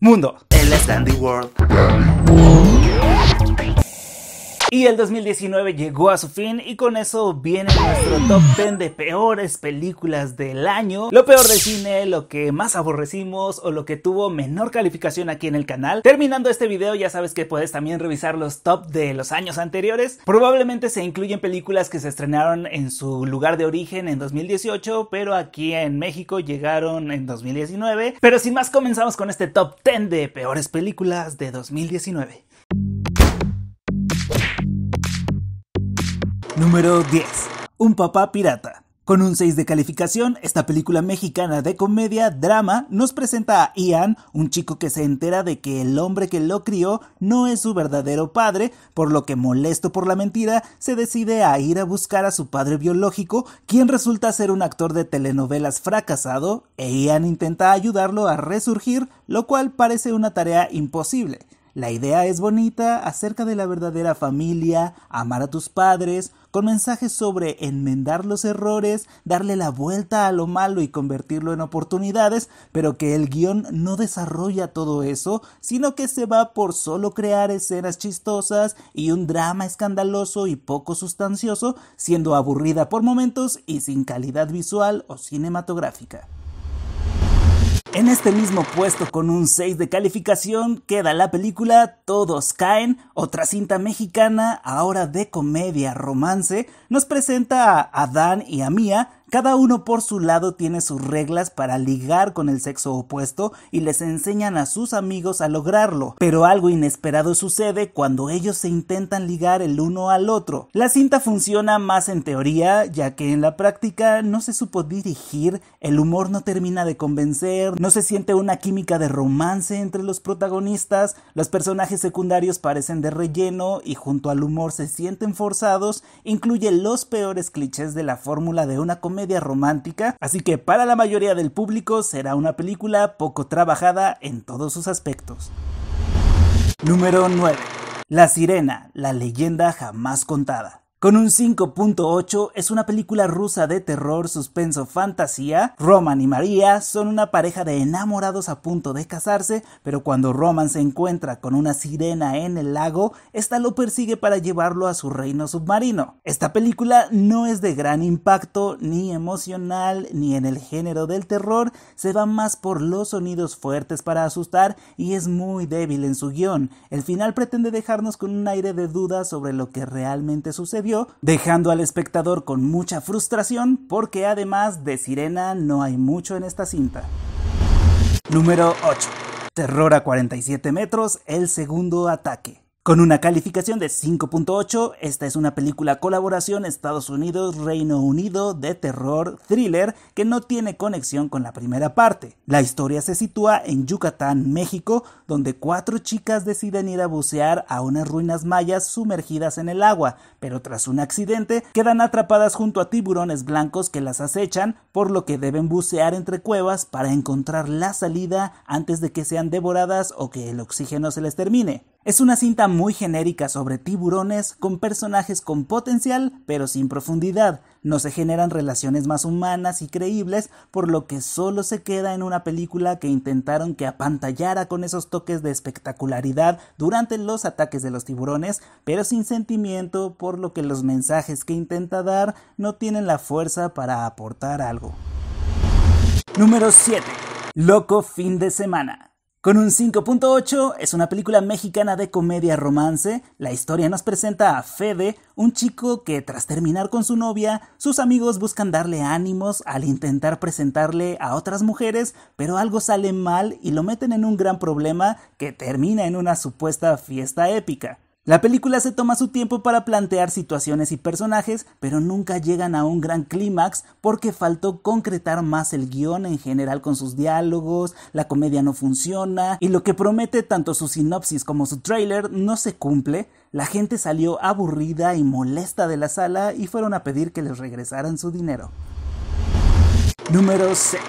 mundo. El Standing World. Y el 2019 llegó a su fin y con eso viene nuestro top 10 de peores películas del año, lo peor del cine, lo que más aborrecimos o lo que tuvo menor calificación aquí en el canal. Terminando este video ya sabes que puedes también revisar los top de los años anteriores. Probablemente se incluyen películas que se estrenaron en su lugar de origen en 2018, pero aquí en México llegaron en 2019. Pero sin más comenzamos con este top 10 de peores películas de 2019. Número 10. Un papá pirata. Con un 6 de calificación, esta película mexicana de comedia drama nos presenta a Ian, un chico que se entera de que el hombre que lo crió no es su verdadero padre, por lo que molesto por la mentira, se decide a ir a buscar a su padre biológico, quien resulta ser un actor de telenovelas fracasado, e Ian intenta ayudarlo a resurgir, lo cual parece una tarea imposible. La idea es bonita acerca de la verdadera familia, amar a tus padres, con mensajes sobre enmendar los errores, darle la vuelta a lo malo y convertirlo en oportunidades, pero que el guión no desarrolla todo eso, sino que se va por solo crear escenas chistosas y un drama escandaloso y poco sustancioso, siendo aburrida por momentos y sin calidad visual o cinematográfica. En este mismo puesto con un 6 de calificación queda la película Todos caen, otra cinta mexicana ahora de comedia romance, nos presenta a Adán y a Mía, cada uno por su lado tiene sus reglas para ligar con el sexo opuesto y les enseñan a sus amigos a lograrlo, pero algo inesperado sucede cuando ellos se intentan ligar el uno al otro. La cinta funciona más en teoría, ya que en la práctica no se supo dirigir, el humor no termina de convencer, no se siente una química de romance entre los protagonistas, los personajes secundarios parecen de relleno y junto al humor se sienten forzados, incluye los peores clichés de la fórmula de una comedia media romántica, así que para la mayoría del público será una película poco trabajada en todos sus aspectos. Número 9. La Sirena, la leyenda jamás contada. Con un 5.8 es una película rusa de terror, suspenso, fantasía. Roman y María son una pareja de enamorados a punto de casarse, pero cuando Roman se encuentra con una sirena en el lago, esta lo persigue para llevarlo a su reino submarino. Esta película no es de gran impacto, ni emocional, ni en el género del terror, se va más por los sonidos fuertes para asustar y es muy débil en su guión. El final pretende dejarnos con un aire de duda sobre lo que realmente sucedió dejando al espectador con mucha frustración porque además de Sirena no hay mucho en esta cinta. Número 8. Terror a 47 metros, el segundo ataque. Con una calificación de 5.8, esta es una película colaboración Estados Unidos-Reino Unido de terror thriller que no tiene conexión con la primera parte. La historia se sitúa en Yucatán, México, donde cuatro chicas deciden ir a bucear a unas ruinas mayas sumergidas en el agua, pero tras un accidente quedan atrapadas junto a tiburones blancos que las acechan, por lo que deben bucear entre cuevas para encontrar la salida antes de que sean devoradas o que el oxígeno se les termine. Es una cinta muy genérica sobre tiburones con personajes con potencial pero sin profundidad. No se generan relaciones más humanas y creíbles, por lo que solo se queda en una película que intentaron que apantallara con esos toques de espectacularidad durante los ataques de los tiburones, pero sin sentimiento, por lo que los mensajes que intenta dar no tienen la fuerza para aportar algo. Número 7. Loco fin de semana. Con un 5.8 es una película mexicana de comedia romance. La historia nos presenta a Fede, un chico que tras terminar con su novia, sus amigos buscan darle ánimos al intentar presentarle a otras mujeres, pero algo sale mal y lo meten en un gran problema que termina en una supuesta fiesta épica. La película se toma su tiempo para plantear situaciones y personajes, pero nunca llegan a un gran clímax porque faltó concretar más el guión en general con sus diálogos, la comedia no funciona y lo que promete tanto su sinopsis como su tráiler no se cumple. La gente salió aburrida y molesta de la sala y fueron a pedir que les regresaran su dinero. Número 6.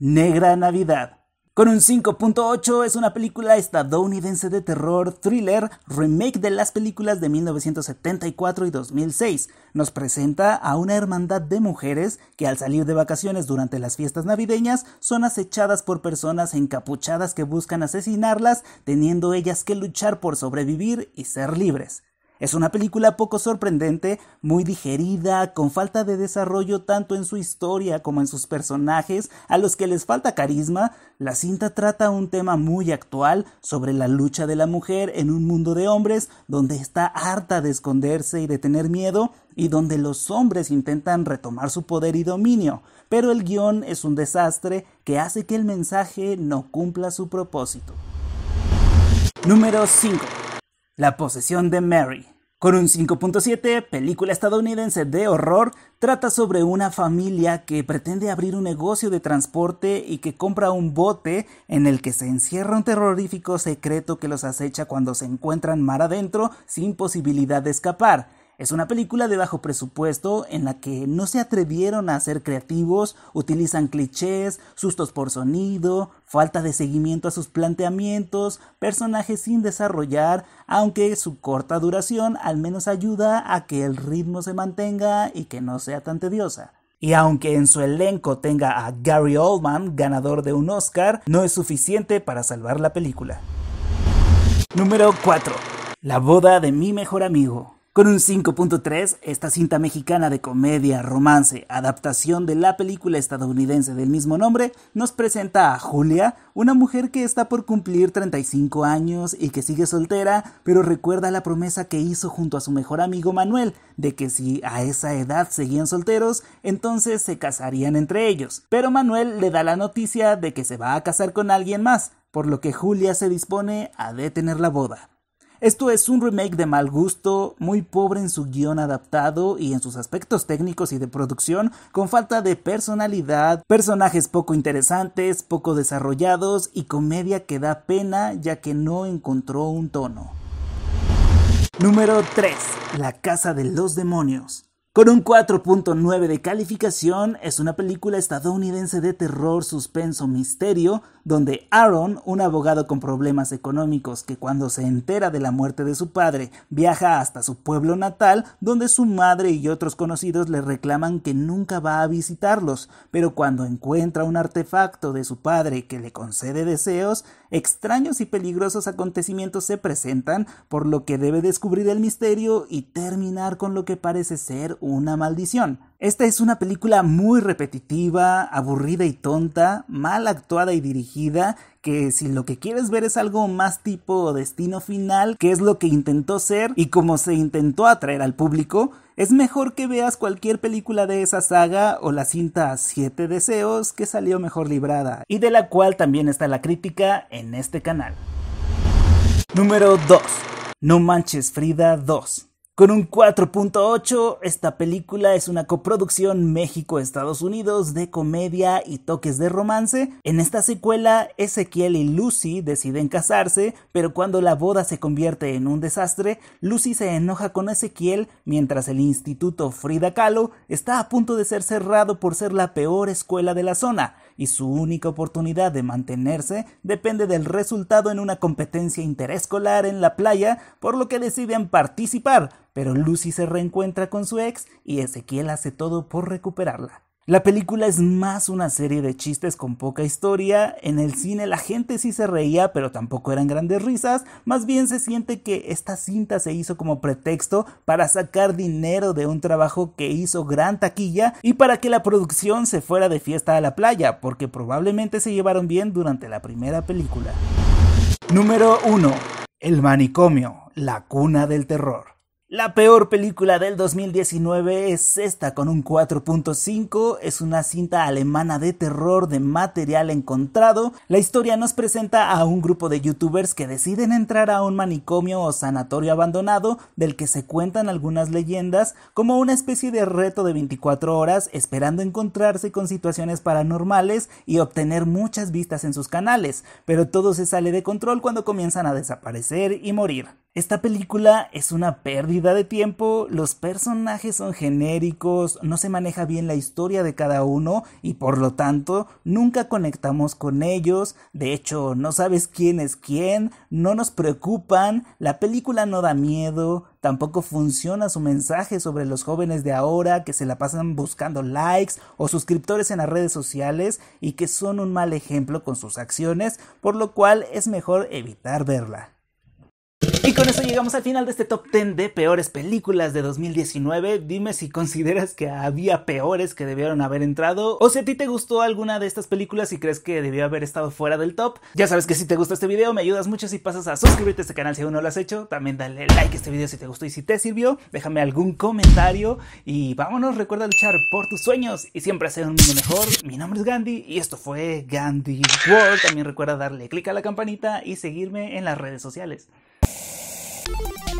Negra Navidad. Con un 5.8 es una película estadounidense de terror thriller, remake de las películas de 1974 y 2006. Nos presenta a una hermandad de mujeres que al salir de vacaciones durante las fiestas navideñas son acechadas por personas encapuchadas que buscan asesinarlas, teniendo ellas que luchar por sobrevivir y ser libres. Es una película poco sorprendente, muy digerida, con falta de desarrollo tanto en su historia como en sus personajes, a los que les falta carisma. La cinta trata un tema muy actual sobre la lucha de la mujer en un mundo de hombres donde está harta de esconderse y de tener miedo y donde los hombres intentan retomar su poder y dominio, pero el guión es un desastre que hace que el mensaje no cumpla su propósito. Número 5. La posesión de Mary. Con un 5.7, película estadounidense de horror, trata sobre una familia que pretende abrir un negocio de transporte y que compra un bote en el que se encierra un terrorífico secreto que los acecha cuando se encuentran mar adentro sin posibilidad de escapar. Es una película de bajo presupuesto en la que no se atrevieron a ser creativos, utilizan clichés, sustos por sonido, falta de seguimiento a sus planteamientos, personajes sin desarrollar, aunque su corta duración al menos ayuda a que el ritmo se mantenga y que no sea tan tediosa. Y aunque en su elenco tenga a Gary Oldman, ganador de un Oscar, no es suficiente para salvar la película. Número 4. La boda de mi mejor amigo. Con un 5.3, esta cinta mexicana de comedia, romance, adaptación de la película estadounidense del mismo nombre, nos presenta a Julia, una mujer que está por cumplir 35 años y que sigue soltera, pero recuerda la promesa que hizo junto a su mejor amigo Manuel, de que si a esa edad seguían solteros, entonces se casarían entre ellos. Pero Manuel le da la noticia de que se va a casar con alguien más, por lo que Julia se dispone a detener la boda. Esto es un remake de mal gusto, muy pobre en su guión adaptado y en sus aspectos técnicos y de producción, con falta de personalidad, personajes poco interesantes, poco desarrollados y comedia que da pena ya que no encontró un tono. Número 3. La Casa de los Demonios. Con un 4.9 de calificación, es una película estadounidense de terror, suspenso, misterio, donde Aaron, un abogado con problemas económicos que cuando se entera de la muerte de su padre viaja hasta su pueblo natal, donde su madre y otros conocidos le reclaman que nunca va a visitarlos, pero cuando encuentra un artefacto de su padre que le concede deseos, extraños y peligrosos acontecimientos se presentan, por lo que debe descubrir el misterio y terminar con lo que parece ser una maldición. Esta es una película muy repetitiva, aburrida y tonta, mal actuada y dirigida, que si lo que quieres ver es algo más tipo destino final, que es lo que intentó ser y como se intentó atraer al público, es mejor que veas cualquier película de esa saga o la cinta Siete Deseos que salió mejor librada, y de la cual también está la crítica en este canal. Número 2. No manches Frida 2. Con un 4.8, esta película es una coproducción México-Estados Unidos de comedia y toques de romance. En esta secuela, Ezequiel y Lucy deciden casarse, pero cuando la boda se convierte en un desastre, Lucy se enoja con Ezequiel mientras el Instituto Frida Kahlo está a punto de ser cerrado por ser la peor escuela de la zona y su única oportunidad de mantenerse depende del resultado en una competencia interescolar en la playa, por lo que deciden participar, pero Lucy se reencuentra con su ex y Ezequiel hace todo por recuperarla. La película es más una serie de chistes con poca historia, en el cine la gente sí se reía, pero tampoco eran grandes risas, más bien se siente que esta cinta se hizo como pretexto para sacar dinero de un trabajo que hizo gran taquilla y para que la producción se fuera de fiesta a la playa, porque probablemente se llevaron bien durante la primera película. Número 1. El manicomio, la cuna del terror. La peor película del 2019 es esta con un 4.5, es una cinta alemana de terror de material encontrado. La historia nos presenta a un grupo de youtubers que deciden entrar a un manicomio o sanatorio abandonado del que se cuentan algunas leyendas como una especie de reto de 24 horas esperando encontrarse con situaciones paranormales y obtener muchas vistas en sus canales, pero todo se sale de control cuando comienzan a desaparecer y morir. Esta película es una pérdida de tiempo, los personajes son genéricos, no se maneja bien la historia de cada uno y por lo tanto nunca conectamos con ellos, de hecho no sabes quién es quién, no nos preocupan, la película no da miedo, Tampoco funciona su mensaje sobre los jóvenes de ahora que se la pasan buscando likes o suscriptores en las redes sociales y que son un mal ejemplo con sus acciones, por lo cual es mejor evitar verla. Y con eso llegamos al final de este top 10 de peores películas de 2019. Dime si consideras que había peores que debieron haber entrado o si a ti te gustó alguna de estas películas y crees que debió haber estado fuera del top. Ya sabes que si te gustó este video me ayudas mucho si pasas a suscribirte a este canal si aún no lo has hecho. También dale like a este video si te gustó y si te sirvió. Déjame algún comentario y vámonos. Recuerda luchar por tus sueños y siempre hacer un mundo mejor. Mi nombre es Gandhi y esto fue Gandhi World. También recuerda darle click a la campanita y seguirme en las redes sociales. Peace.